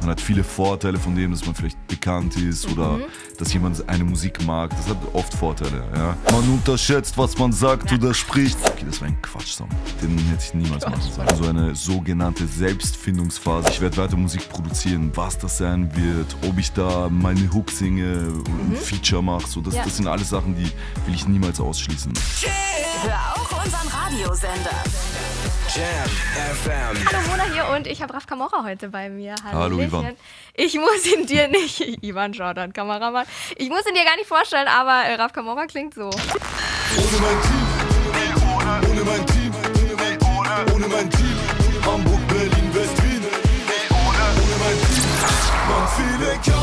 Man hat viele Vorteile von dem, dass man vielleicht bekannt ist oder mhm. dass jemand eine Musik mag. Das hat oft Vorteile. Ja. Man unterschätzt, was man sagt oder spricht. Okay, das war ein Quatschsong. Den hätte ich niemals machen sollen. So eine sogenannte Selbstfindungsphase. Ich werde weiter Musik produzieren, was das sein wird, ob ich da meine Hook singe und mhm. Feature mache. So, das, ja. das sind alles Sachen, die will ich niemals ausschließen. Hör auch unseren Radiosender. Jam FM. Hallo Mona hier und ich habe Raf Kamora heute bei mir. Hallo, Hallo Ivan. Ich muss ihn dir nicht, Ivan Jordan, Kameramann, ich muss ihn dir gar nicht vorstellen, aber äh, Raf Kamora klingt so. Ohne mein Team, ohne mein Team, ohne mein Team, Hamburg, Berlin, West Wien, ohne mein Team, man viele Kerl.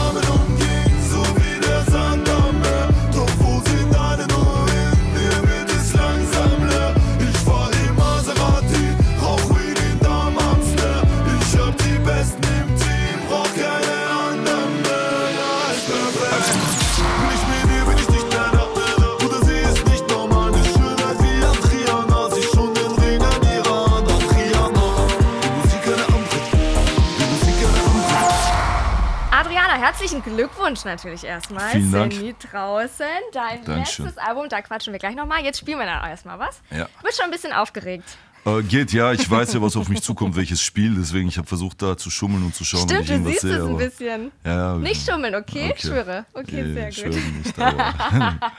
Mariana, herzlichen Glückwunsch natürlich erstmal. Vielen Dank. Cindy draußen, dein Dankeschön. letztes Album, da quatschen wir gleich nochmal. Jetzt spielen wir dann erstmal was. Ja. Wird schon ein bisschen aufgeregt. Äh, geht, ja. Ich weiß ja, was auf mich zukommt, welches Spiel. Deswegen, ich habe versucht, da zu schummeln und zu schauen, Stimmt, ich irgendwas sehe. Stimmt, du siehst es ein bisschen. Ja, nicht schummeln, okay? okay. Schwöre. Okay, nee, sehr gut. Ich schwöre Nicht,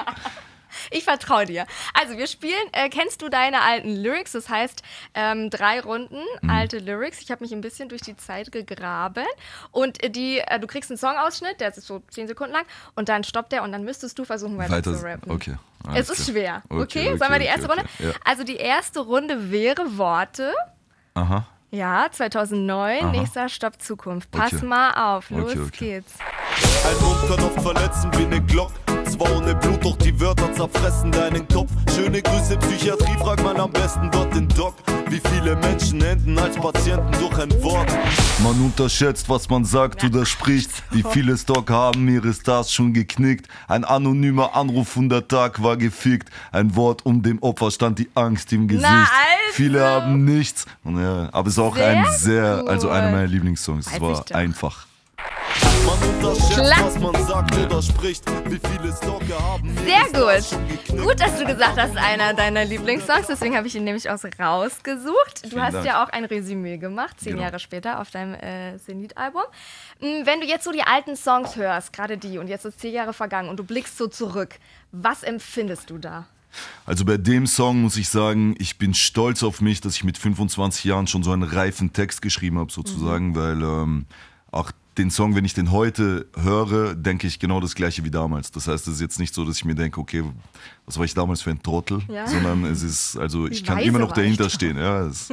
Ich vertraue dir. Also, wir spielen, äh, kennst du deine alten Lyrics? Das heißt, ähm, drei Runden mhm. alte Lyrics. Ich habe mich ein bisschen durch die Zeit gegraben. Und äh, die, äh, du kriegst einen Songausschnitt, der ist so zehn Sekunden lang. Und dann stoppt der und dann müsstest du versuchen, weiter, weiter zu rappen. Okay. Alles es ist schwer. Okay, okay, okay sagen wir die erste okay, Runde? Ja. Also, die erste Runde wäre Worte. Aha. Ja, 2009, Aha. nächster Stopp Zukunft. Pass mal auf, los geht's. Ein Unter noch verletzen wie eine Glocke war ohne Blut, doch die Wörter zerfressen deinen Kopf. Schöne Grüße, Psychiatrie, frag man am besten dort den Doc. Wie viele Menschen enden als Patienten durch ein Wort? Man unterschätzt, was man sagt oder spricht. Wie viele Stock haben ihre Stars schon geknickt. Ein anonymer Anruf und der Tag war gefickt. Ein Wort um dem Opfer stand die Angst im Gesicht. Na, also. Viele haben nichts. Ja, aber es ist auch sehr ein sehr, gut. also einer meiner Lieblingssongs. Es war einfach. Man man was sagt wie viele haben. Sehr gut. Gut, dass du gesagt hast, einer deiner Lieblingssongs. Deswegen habe ich ihn nämlich aus rausgesucht. Du Vielen hast Dank. ja auch ein Resümee gemacht, zehn genau. Jahre später auf deinem äh, Zenit-Album. Hm, wenn du jetzt so die alten Songs hörst, gerade die, und jetzt ist zehn Jahre vergangen und du blickst so zurück, was empfindest du da? Also bei dem Song muss ich sagen, ich bin stolz auf mich, dass ich mit 25 Jahren schon so einen reifen Text geschrieben habe, sozusagen, mhm. weil ähm, acht den Song, wenn ich den heute höre, denke ich genau das gleiche wie damals. Das heißt, es ist jetzt nicht so, dass ich mir denke, okay, was war ich damals für ein Trottel, ja. sondern es ist, also ich kann immer noch dahinter stehen. Ja, ist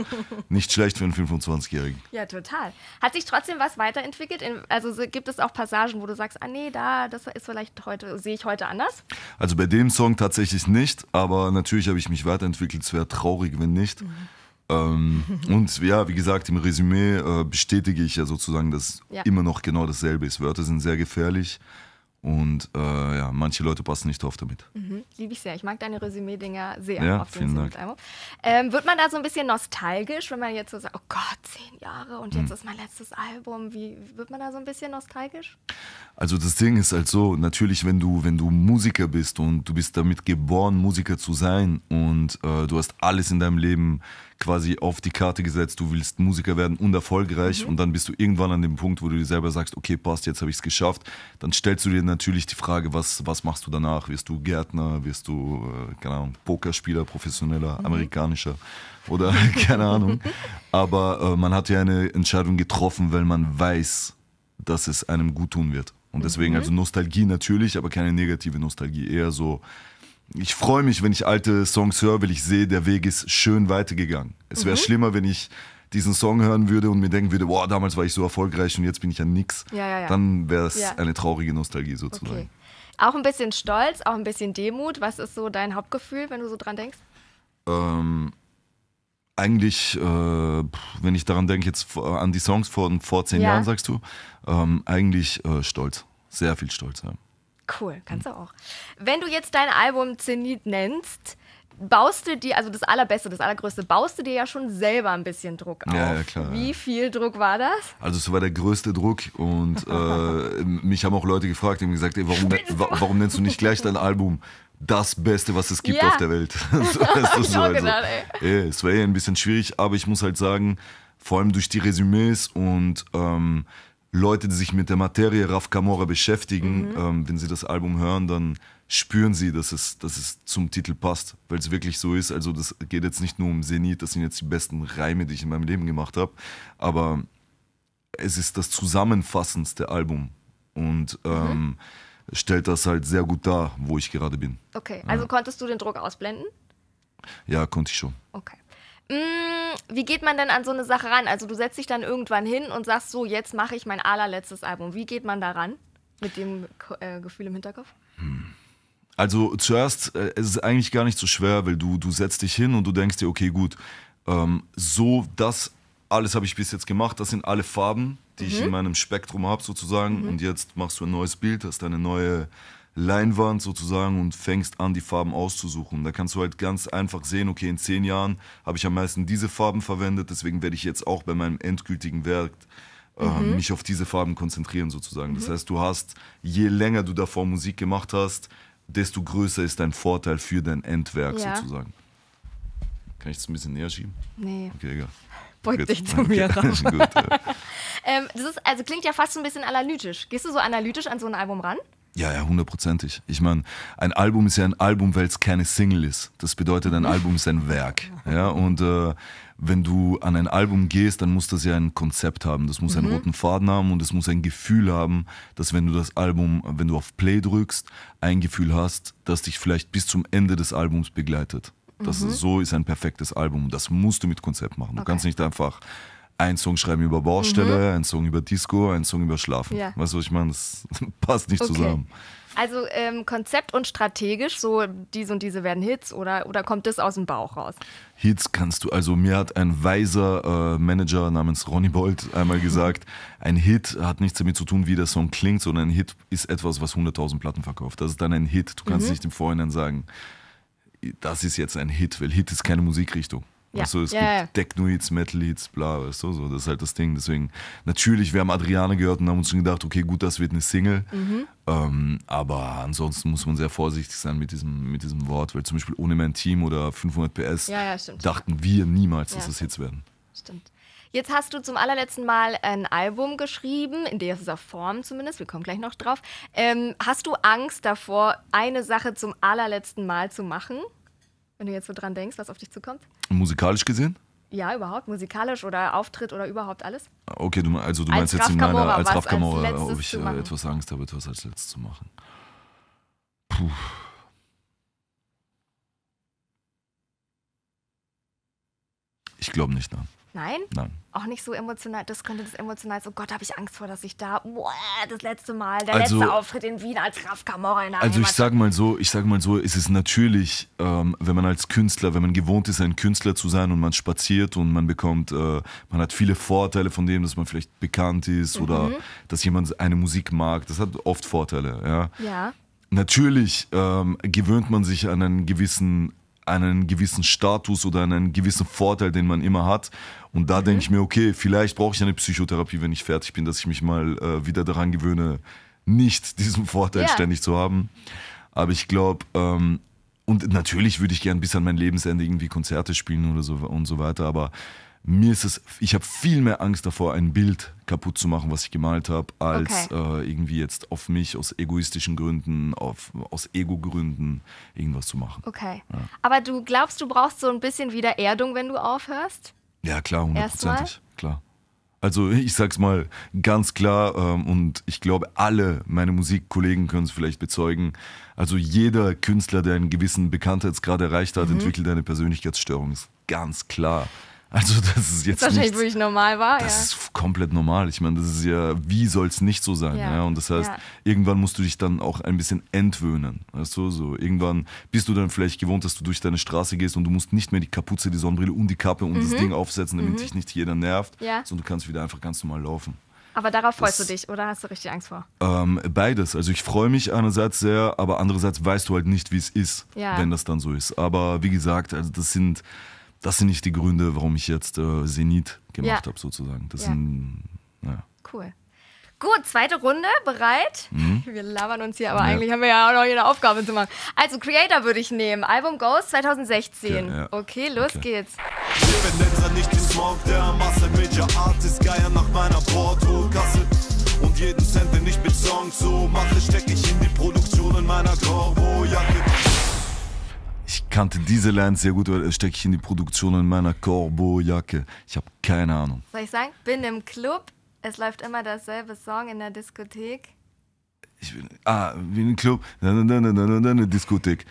nicht schlecht für einen 25-Jährigen. Ja, total. Hat sich trotzdem was weiterentwickelt? Also gibt es auch Passagen, wo du sagst, ah nee, da, das ist vielleicht heute, sehe ich heute anders? Also bei dem Song tatsächlich nicht, aber natürlich habe ich mich weiterentwickelt. Es wäre traurig, wenn nicht. Mhm. Ähm, und ja, wie gesagt, im Resümee äh, bestätige ich ja sozusagen, dass ja. immer noch genau dasselbe ist. Wörter sind sehr gefährlich und äh, ja, manche Leute passen nicht drauf damit. Mhm, Liebe ich sehr. Ich mag deine Resümee-Dinger sehr. Ja, auf vielen Dank. Ähm, wird man da so ein bisschen nostalgisch, wenn man jetzt so sagt, oh Gott, zehn Jahre und jetzt mhm. ist mein letztes Album. Wie wird man da so ein bisschen nostalgisch? Also das Ding ist halt so, natürlich, wenn du, wenn du Musiker bist und du bist damit geboren, Musiker zu sein und äh, du hast alles in deinem Leben quasi auf die Karte gesetzt, du willst Musiker werden und erfolgreich mhm. und dann bist du irgendwann an dem Punkt, wo du dir selber sagst, okay, passt, jetzt habe ich es geschafft. Dann stellst du dir natürlich die Frage, was, was machst du danach? Wirst du Gärtner, wirst du, äh, keine Ahnung, Pokerspieler, professioneller, mhm. amerikanischer oder keine Ahnung. Aber äh, man hat ja eine Entscheidung getroffen, weil man weiß, dass es einem gut tun wird. Und deswegen mhm. also Nostalgie natürlich, aber keine negative Nostalgie, eher so ich freue mich, wenn ich alte Songs höre, weil ich sehe, der Weg ist schön weitergegangen. Es wäre mhm. schlimmer, wenn ich diesen Song hören würde und mir denken würde, boah, damals war ich so erfolgreich und jetzt bin ich ja nix. Ja, ja, ja. Dann wäre es eine traurige Nostalgie sozusagen. Okay. Auch ein bisschen Stolz, auch ein bisschen Demut. Was ist so dein Hauptgefühl, wenn du so dran denkst? Ähm, eigentlich, äh, wenn ich daran denke, jetzt an die Songs von vor zehn Jahren, sagst du, ähm, eigentlich äh, Stolz. Sehr viel Stolz haben. Cool, kannst hm. du auch. Wenn du jetzt dein Album Zenit nennst, baust du dir, also das Allerbeste, das Allergrößte, baust du dir ja schon selber ein bisschen Druck auf. Ja, ja klar. Wie ja. viel Druck war das? Also es war der größte Druck und äh, mich haben auch Leute gefragt, die haben gesagt, ey, warum, warum nennst du nicht gleich dein Album das Beste, was es gibt ja. auf der Welt? so, also, so, also, genau, ey. es war eh ein bisschen schwierig, aber ich muss halt sagen, vor allem durch die Resümees und ähm, Leute, die sich mit der Materie Raf Camora beschäftigen, mhm. ähm, wenn sie das Album hören, dann spüren sie, dass es, dass es zum Titel passt, weil es wirklich so ist. Also das geht jetzt nicht nur um Zenit, das sind jetzt die besten Reime, die ich in meinem Leben gemacht habe, aber es ist das zusammenfassendste Album und mhm. ähm, mhm. stellt das halt sehr gut dar, wo ich gerade bin. Okay, also ja. konntest du den Druck ausblenden? Ja, konnte ich schon. Okay. Mm, wie geht man denn an so eine Sache ran? Also du setzt dich dann irgendwann hin und sagst so, jetzt mache ich mein allerletztes Album. Wie geht man da ran mit dem äh, Gefühl im Hinterkopf? Hm. Also zuerst äh, ist es eigentlich gar nicht so schwer, weil du, du setzt dich hin und du denkst dir, okay, gut, ähm, so das alles habe ich bis jetzt gemacht, das sind alle Farben, die mhm. ich in meinem Spektrum habe sozusagen mhm. und jetzt machst du ein neues Bild, hast deine neue Leinwand sozusagen und fängst an, die Farben auszusuchen. Da kannst du halt ganz einfach sehen, okay, in zehn Jahren habe ich am meisten diese Farben verwendet, deswegen werde ich jetzt auch bei meinem endgültigen Werk äh, mhm. mich auf diese Farben konzentrieren sozusagen. Mhm. Das heißt, du hast, je länger du davor Musik gemacht hast, desto größer ist dein Vorteil für dein Endwerk ja. sozusagen. Kann ich das ein bisschen näher schieben? Nee. Okay, egal. Beug dich zu mir okay. Gut, ja. ähm, das ist, also klingt ja fast ein bisschen analytisch. Gehst du so analytisch an so ein Album ran? Ja, ja, hundertprozentig. Ich meine, ein Album ist ja ein Album, weil es keine Single ist. Das bedeutet, ein Album ist ein Werk. Ja, und äh, wenn du an ein Album gehst, dann muss das ja ein Konzept haben. Das muss mhm. einen roten Faden haben und es muss ein Gefühl haben, dass wenn du das Album, wenn du auf Play drückst, ein Gefühl hast, das dich vielleicht bis zum Ende des Albums begleitet. Das mhm. so ist ein perfektes Album. Das musst du mit Konzept machen. Du okay. kannst nicht einfach einen Song schreiben über Baustelle, mhm. einen Song über Disco, einen Song über Schlafen. Ja. Weißt du, was ich meine? Das passt nicht okay. zusammen. Also ähm, Konzept und strategisch, so diese und diese werden Hits oder, oder kommt das aus dem Bauch raus? Hits kannst du, also mir hat ein weiser äh, Manager namens Ronny Bolt einmal gesagt, ein Hit hat nichts damit zu tun, wie der Song klingt, sondern ein Hit ist etwas, was 100.000 Platten verkauft. Das ist dann ein Hit. Du kannst mhm. nicht im Vorhinein sagen, das ist jetzt ein Hit, weil Hit ist keine Musikrichtung. Ja. Also es yeah. gibt Techno-Hits, metal bla, weißt du, so. Das ist halt das Ding. Deswegen, natürlich, wir haben Adriane gehört und haben uns schon gedacht, okay, gut, das wird eine Single. Mhm. Ähm, aber ansonsten muss man sehr vorsichtig sein mit diesem, mit diesem Wort, weil zum Beispiel ohne mein Team oder 500 PS ja, ja, dachten wir niemals, dass das Hits werden. Stimmt. Jetzt hast du zum allerletzten Mal ein Album geschrieben, in dieser Form zumindest, wir kommen gleich noch drauf. Ähm, hast du Angst davor, eine Sache zum allerletzten Mal zu machen? Wenn du jetzt so dran denkst, was auf dich zukommt? Musikalisch gesehen? Ja, überhaupt. Musikalisch oder Auftritt oder überhaupt alles. Okay, du, also du meinst jetzt in meiner, als Raf Kamora, ob ich äh, etwas Angst habe, etwas als letztes zu machen. Puh. Ich glaube nicht, nein. Nein? Nein. Auch nicht so emotional. Das könnte das emotional sein. Oh Gott, habe ich Angst vor, dass ich da boah, das letzte Mal, der also, letzte Auftritt in Wien als Raf Kamora in der Also Heimat. ich sage mal so, ich sage mal so, ist natürlich, ähm, wenn man als Künstler, wenn man gewohnt ist, ein Künstler zu sein und man spaziert und man bekommt, äh, man hat viele Vorteile von dem, dass man vielleicht bekannt ist mhm. oder dass jemand eine Musik mag. Das hat oft Vorteile. Ja. ja. Natürlich ähm, gewöhnt man sich an einen gewissen einen gewissen Status oder einen gewissen Vorteil, den man immer hat. Und da mhm. denke ich mhm. mir, okay, vielleicht brauche ich eine Psychotherapie, wenn ich fertig bin, dass ich mich mal äh, wieder daran gewöhne, nicht diesen Vorteil yeah. ständig zu haben. Aber ich glaube, ähm, und natürlich würde ich gern bis an mein Lebensende irgendwie Konzerte spielen oder so und so weiter, aber mir ist es, ich habe viel mehr Angst davor, ein Bild kaputt zu machen, was ich gemalt habe, als okay. äh, irgendwie jetzt auf mich aus egoistischen Gründen, auf, aus Ego-Gründen irgendwas zu machen. Okay. Ja. Aber du glaubst, du brauchst so ein bisschen wieder Erdung, wenn du aufhörst? Ja, klar, hundertprozentig. Klar. Also ich sag's mal ganz klar ähm, und ich glaube, alle meine Musikkollegen können es vielleicht bezeugen. Also jeder Künstler, der einen gewissen Bekanntheitsgrad erreicht hat, mhm. entwickelt eine Persönlichkeitsstörung. Ist ganz klar. Also, das ist jetzt. Das wahrscheinlich nichts, wirklich normal war, Das ja. ist komplett normal. Ich meine, das ist ja, wie soll es nicht so sein? Ja. ja? Und das heißt, ja. irgendwann musst du dich dann auch ein bisschen entwöhnen. Weißt du, so. Irgendwann bist du dann vielleicht gewohnt, dass du durch deine Straße gehst und du musst nicht mehr die Kapuze, die Sonnenbrille und die Kappe und mhm. das Ding aufsetzen, damit mhm. dich nicht jeder nervt, ja. sondern du kannst wieder einfach ganz normal laufen. Aber darauf freust das, du dich oder hast du richtig Angst vor? Ähm, beides. Also ich freue mich einerseits sehr, aber andererseits weißt du halt nicht, wie es ist, ja. wenn das dann so ist. Aber wie gesagt, also das sind das sind nicht die Gründe, warum ich jetzt äh, Zenit gemacht ja. habe, sozusagen. Das ja. sind, ja. Cool. Gut, zweite Runde, bereit? Mhm. Wir labern uns hier, aber ja. eigentlich haben wir ja auch noch eine Aufgabe zu machen. Also, Creator würde ich nehmen. Album Ghost 2016. Ja, ja. Okay, los okay. geht's. Und jeden Cent, den ich mit Song so mache, stecke ich in die Produktionen meiner Corvo-Jacke. Ich kannte diese Lines sehr gut, weil das stecke ich in die Produktion in meiner Corbeau-Jacke. Ich habe keine Ahnung. Soll ich sagen? Bin im Club, es läuft immer dasselbe Song in der Diskothek. Ich bin, ah, wie im Club, eine Diskothek.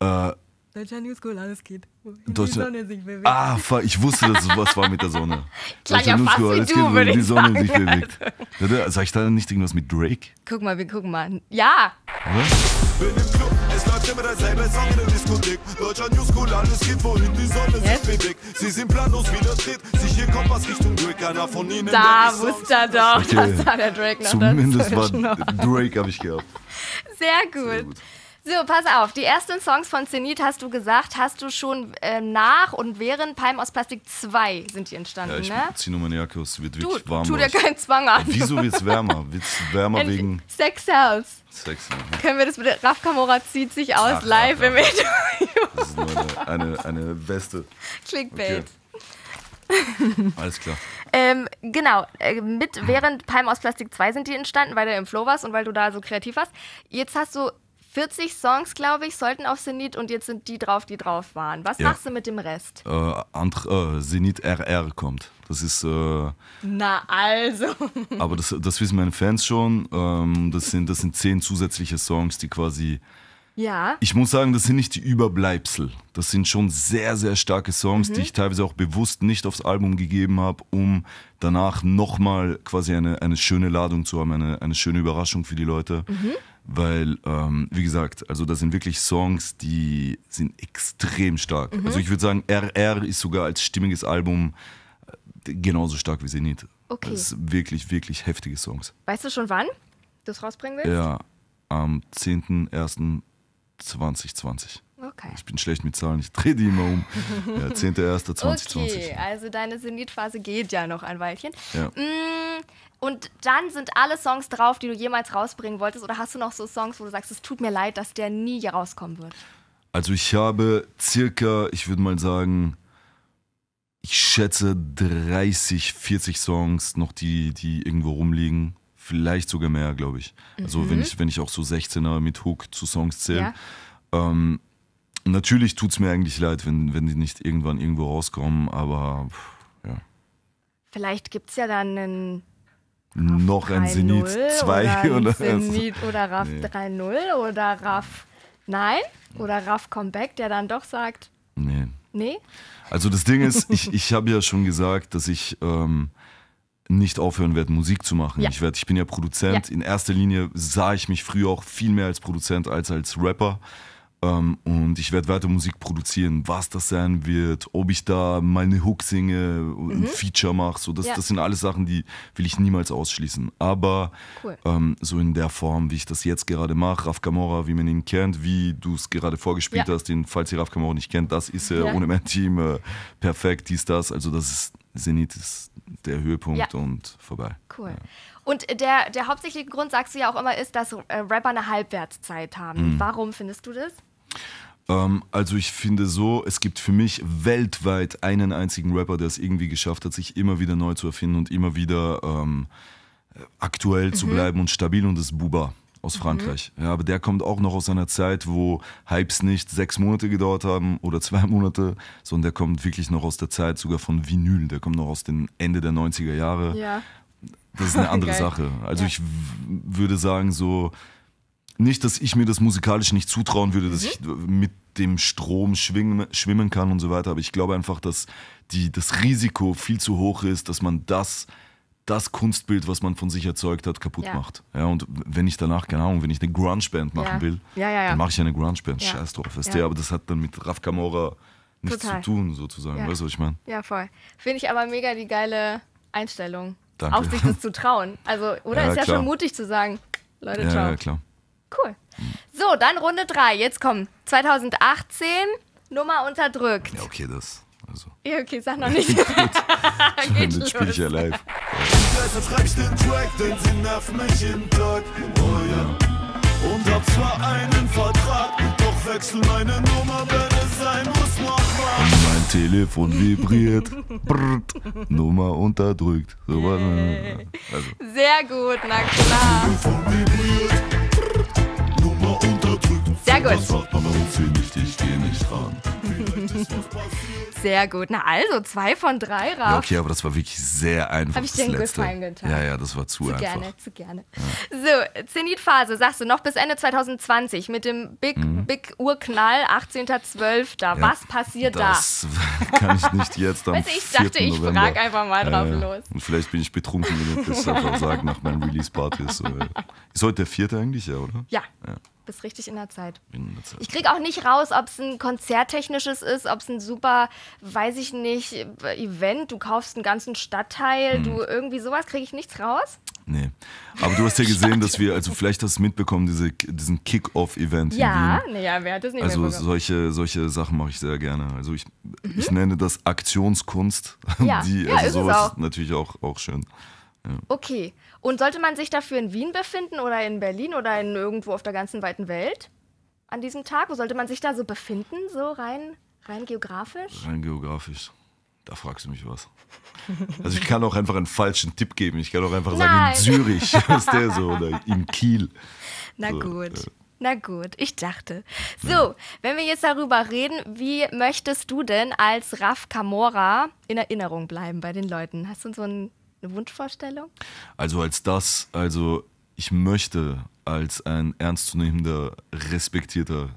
Äh, Deutschland New School, alles geht. In Deutschland, die Sonne sich bewegt. Ah, ich wusste, dass es was war mit der Sonne. Klang ja fast School, wie du, geht, wenn die Sonne sich bewegt. Also. Sag ich da nicht irgendwas mit Drake? Guck mal, wir gucken mal. Ja! Oder? Bin im Club, es läuft immer derselbe Song in der Diskothek. Deutscher New School, alles geht, wohin die Sonne ist sich bewegt. Sie sind planlos, wie der dreht sich kommt was Richtung Drake. Keiner von ihnen. Da wusste er doch, okay. dass da der Drake noch Zumindest war Drake, habe ich gehabt. Sehr gut. Sehr gut. So, pass auf. Die ersten Songs von Zenit hast du gesagt, hast du schon äh, nach und während Palm aus Plastik 2 sind die entstanden, ja, ich ne? Zieh nur meine Jacke aus, wird du, wirklich warm. Tu dir keinen Zwang an. Ja, wieso wird's wärmer? Wird's wärmer And wegen. Sex Cells. Sex ja. Können wir das mit Raff Kamora zieht sich aus ach, live ach, ach, im Interview. Das ist nur eine, eine, eine Weste. Clickbait. Okay. Alles klar. Ähm, genau, äh, mit während Palm aus Plastik 2 sind die entstanden, weil du im Flow warst und weil du da so kreativ warst. Jetzt hast du 40 Songs, glaube ich, sollten auf Zenit und jetzt sind die drauf, die drauf waren. Was ja. machst du mit dem Rest? Äh, entre, äh, Zenit RR kommt. Das ist. Äh, Na also. aber das, das wissen meine Fans schon. Ähm, das, sind, das sind zehn zusätzliche Songs, die quasi. Ja. Ich muss sagen, das sind nicht die Überbleibsel. Das sind schon sehr, sehr starke Songs, mhm. die ich teilweise auch bewusst nicht aufs Album gegeben habe, um danach nochmal quasi eine, eine schöne Ladung zu haben, eine, eine schöne Überraschung für die Leute. Mhm weil, ähm, wie gesagt, also das sind wirklich Songs, die sind extrem stark. Mhm. Also ich würde sagen, RR ist sogar als stimmiges Album äh, genauso stark wie Zenit. Okay. Das also sind wirklich, wirklich heftige Songs. Weißt du schon wann du es rausbringen willst? Ja, am 10.01.2020. Okay. Ich bin schlecht mit Zahlen, ich drehe die immer um. ja, 10.01.2020. Okay, also deine Zenitphase geht ja noch ein Weilchen. Ja. Mm, und dann sind alle Songs drauf, die du jemals rausbringen wolltest? Oder hast du noch so Songs, wo du sagst, es tut mir leid, dass der nie rauskommen wird? Also ich habe circa, ich würde mal sagen, ich schätze 30, 40 Songs noch, die, die irgendwo rumliegen. Vielleicht sogar mehr, glaube ich. Also mhm. wenn, ich, wenn ich auch so 16er mit Hook zu Songs zähle. Ja. Ähm, natürlich tut es mir eigentlich leid, wenn, wenn die nicht irgendwann irgendwo rauskommen, aber ja. Vielleicht gibt es ja dann einen. noch ein Zenit 2 oder, oder Zenit oder RAF nee. 3.0 oder RAF Nein oder RAF Comeback, der dann doch sagt. Nee. Nee? Also das Ding ist, ich, ich habe ja schon gesagt, dass ich. Ähm, nicht aufhören werde, Musik zu machen. Ja. Ich, werd, ich bin ja Produzent. Ja. In erster Linie sah ich mich früher auch viel mehr als Produzent als als Rapper. Ähm, und ich werde weiter Musik produzieren. Was das sein wird, ob ich da mal eine Hook singe, mhm. ein Feature mache, so das, ja. das sind alles Sachen, die will ich niemals ausschließen. Aber cool. ähm, so in der Form, wie ich das jetzt gerade mache, Raf Gamora, wie man ihn kennt, wie du es gerade vorgespielt ja. hast, den, falls ihr Raf Gamora nicht kennt, das ist er ja. ohne mein Team, äh, perfekt, dies, das. Also das ist Zenit ist der Höhepunkt und vorbei. Cool. Und der, der hauptsächliche Grund, sagst du ja auch immer, ist, dass äh, Rapper eine Halbwertszeit haben. Mhm. Warum findest du das? Ähm, also ich finde so, es gibt für mich weltweit einen einzigen Rapper, der es irgendwie geschafft hat, sich immer wieder neu zu erfinden und immer wieder ähm, aktuell mhm. zu bleiben und stabil und das ist Buba aus mhm. Frankreich. Mhm. Ja, aber der kommt auch noch aus einer Zeit, wo Hypes nicht sechs Monate gedauert haben oder zwei Monate, sondern der kommt wirklich noch aus der Zeit sogar von Vinyl, der kommt noch aus dem Ende der 90er Jahre. Ja. Das ist eine andere Sache. Also ja. ich würde sagen so, nicht, dass ich mir das musikalisch nicht zutrauen würde, dass mhm. ich mit dem Strom schwingen, schwimmen kann und so weiter, aber ich glaube einfach, dass die, das Risiko viel zu hoch ist, dass man das, das Kunstbild, was man von sich erzeugt hat, kaputt ja. macht. Ja, und wenn ich danach, keine Ahnung, wenn ich eine Grunge-Band machen ja. will, dann mache ich eine Grunge-Band. Scheiß drauf, weißt du? Aber das hat dann mit Raf Camora nichts Total. zu tun, sozusagen. Weißt du, was ich meine? Ja, voll. Finde ich aber mega die geile Einstellung. Danke. Auf sich das zu trauen. Also, oder ist ja klar. schon mutig zu sagen, Leute, ciao. Ja, klar. Cool. So, dann Runde 3. Jetzt kommen 2018, Nummer unterdrückt. Ja, okay, das. Also. Ja, okay, sag noch nicht. Gut. Geht das spiele ich ja live. Vielleicht schreibst den Track, den sie nervt mich jeden Tag. Oh ja. Und hab zwar einen Vertrag, doch wechsel meine Nummer, wenn es sein muss, nochmal. Mein Telefon vibriert. Brrrt, Nummer unterdrückt. So, also. Sehr gut, na klar. Mein Telefon vibriert. Sehr gut. Sehr gut. Na also, zwei von drei, Ralf. Ja, okay, aber das war wirklich sehr einfach. Habe ich dir einen Gefallen getan? Ja, ja, das war zu, zu einfach. Gerne, zu gerne. Ja. So, Zenitphase, sagst du, noch bis Ende 2020 mit dem Big, mhm. Big Urknall, 18.12. Ja, Was passiert das da? Das kann ich nicht jetzt am weißt, Ich dachte, ich frage einfach mal drauf äh, los. Und vielleicht bin ich betrunken, wenn ich das einfach sage nach meinem Release-Partys. Äh, ist heute der vierte eigentlich, ja, oder? Ja. ja bist richtig in der Zeit. In der Zeit. Ich kriege auch nicht raus, ob es ein konzerttechnisches ist, ob es ein super, weiß ich nicht, Event, du kaufst einen ganzen Stadtteil, mhm. du hm. irgendwie sowas, kriege ich nichts raus? Nee. Aber du hast ja gesehen, dass wir, also vielleicht hast du mitbekommen, diese, diesen Kick-Off-Event. Ja, naja, wer hat das nicht Also solche, solche Sachen mache ich sehr gerne. Also ich, mhm. ich nenne das Aktionskunst. Ja, Die, also ja, sowas ist, auch. ist natürlich auch, auch schön. Ja. Okay. Und sollte man sich dafür in Wien befinden oder in Berlin oder in irgendwo auf der ganzen weiten Welt an diesem Tag? Wo sollte man sich da so befinden, so rein, rein geografisch? Rein geografisch. Da fragst du mich was. Also ich kann auch einfach einen falschen Tipp geben. Ich kann auch einfach sagen, in Zürich ist der so oder in Kiel. Na so, gut. Äh. Na gut, ich dachte. So, wenn wir jetzt darüber reden, wie möchtest du denn als Raf Kamora in Erinnerung bleiben bei den Leuten? Hast du so einen eine Wunschvorstellung? Also als das, also ich möchte als ein ernstzunehmender, respektierter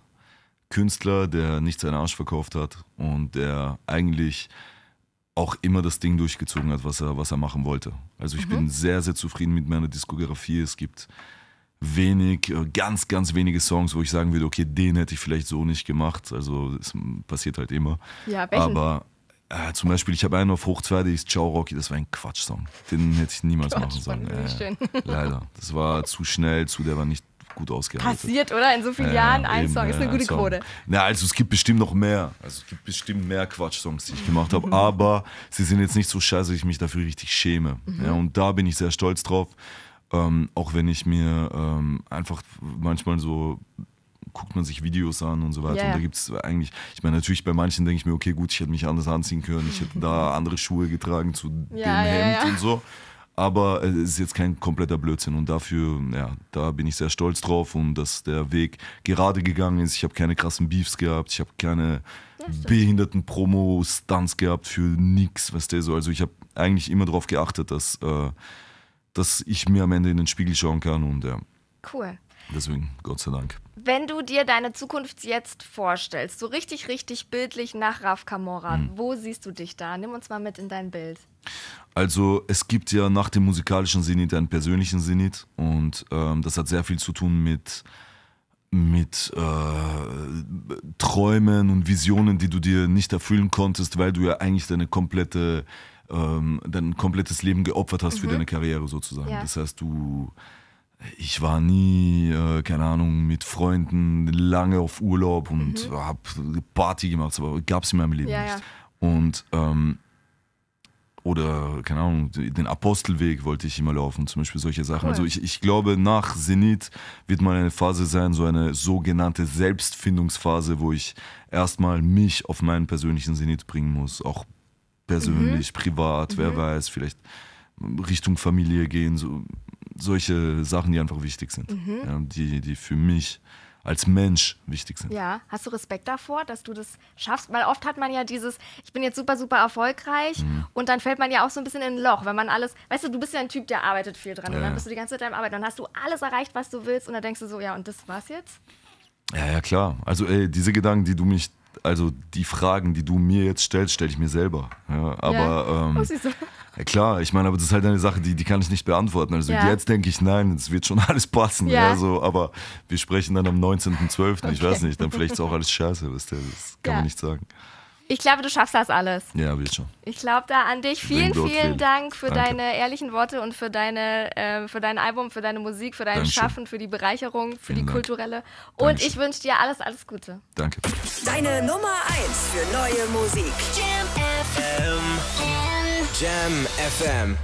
Künstler, der nicht seinen Arsch verkauft hat und der eigentlich auch immer das Ding durchgezogen hat, was er, was er machen wollte. Also ich mhm. bin sehr, sehr zufrieden mit meiner Diskografie. Es gibt wenig, äh, ganz, ganz wenige Songs, wo ich sagen würde, okay, den hätte ich vielleicht so nicht gemacht. Also es passiert halt immer. Ja, welchen? Aber äh, zum Beispiel, ich habe einen auf der ist Ciao Rocky, das war ein Quatschsong. Den hätte ich niemals Quatsch, machen sollen. Äh, leider. Das war zu schnell, zu der war nicht gut ausgearbeitet. Passiert, oder? In so vielen äh, Jahren ein eben, Song, ist eine gute Quote. Na, also es gibt bestimmt noch mehr. Also es gibt bestimmt mehr Quatschsongs, die ich gemacht habe, mhm. aber sie sind jetzt nicht so scheiße, dass ich mich dafür richtig schäme. Mhm. Ja, und da bin ich sehr stolz drauf. Ähm, auch wenn ich mir ähm, einfach manchmal so guckt man sich Videos an und so weiter. Yeah. Und da gibt es eigentlich, ich meine, natürlich bei manchen denke ich mir, okay, gut, ich hätte mich anders anziehen können, ich hätte da andere Schuhe getragen zu ja, dem Hemd ja, und so. Aber äh, es ist jetzt kein kompletter Blödsinn und dafür, ja, da bin ich sehr stolz drauf und dass der Weg gerade gegangen ist. Ich habe keine krassen Beefs gehabt, ich habe keine behinderten Promo-Stunts gehabt für nix, weißt du, so. Also ich habe eigentlich immer darauf geachtet, dass, äh, dass ich mir am Ende in den Spiegel schauen kann und ja. Cool. Deswegen, Gott sei Dank. Wenn du dir deine Zukunft jetzt vorstellst, so richtig, richtig bildlich nach Raf Kamora, mhm. wo siehst du dich da? Nimm uns mal mit in dein Bild. Also es gibt ja nach dem musikalischen Sinit einen persönlichen Sinit und ähm, das hat sehr viel zu tun mit, mit äh, Träumen und Visionen, die du dir nicht erfüllen konntest, weil du ja eigentlich deine komplette, ähm, dein komplettes Leben geopfert hast mhm. für deine Karriere sozusagen. Ja. Das heißt, du ich war nie, äh, keine Ahnung, mit Freunden lange auf Urlaub und mhm. habe Party gemacht, aber gab es in meinem Leben ja, nicht. Ja. Und ähm, oder, keine Ahnung, den Apostelweg wollte ich immer laufen, zum Beispiel solche Sachen. Cool. Also ich, ich glaube, nach Zenit wird mal eine Phase sein, so eine sogenannte Selbstfindungsphase, wo ich erstmal mich auf meinen persönlichen Zenit bringen muss, auch persönlich, mhm. privat, mhm. wer weiß, vielleicht Richtung Familie gehen, so, solche Sachen, die einfach wichtig sind, mhm. ja, die, die für mich als Mensch wichtig sind. Ja, hast du Respekt davor, dass du das schaffst? Weil oft hat man ja dieses, ich bin jetzt super, super erfolgreich mhm. und dann fällt man ja auch so ein bisschen in ein Loch, wenn man alles, weißt du, du bist ja ein Typ, der arbeitet viel dran ja. und dann bist du die ganze Zeit am Arbeiten, dann hast du alles erreicht, was du willst und dann denkst du so, ja, und das war's jetzt? Ja, ja, klar. Also, ey, diese Gedanken, die du mich, also die Fragen, die du mir jetzt stellst, stelle ich mir selber. Ja, aber. Ja. Ähm, oh, ja, klar, ich meine, aber das ist halt eine Sache, die, die kann ich nicht beantworten. Also ja. jetzt denke ich, nein, es wird schon alles passen. Ja. ja aber wir sprechen dann am 19.12., okay. ich weiß nicht, dann vielleicht ist auch alles scheiße, was der, das kann ja. man nicht sagen. Ich glaube, du schaffst das alles. Ja, wird schon. Ich glaube da an dich. Vielen, vielen fehlen. Dank für Danke. deine ehrlichen Worte und für, deine, äh, für dein Album, für deine Musik, für dein Dankeschön. Schaffen, für die Bereicherung, für vielen die Dank. kulturelle. Und Dankeschön. ich wünsche dir alles, alles Gute. Danke. Deine Nummer 1 für neue Musik. Jam FM. Jam FM.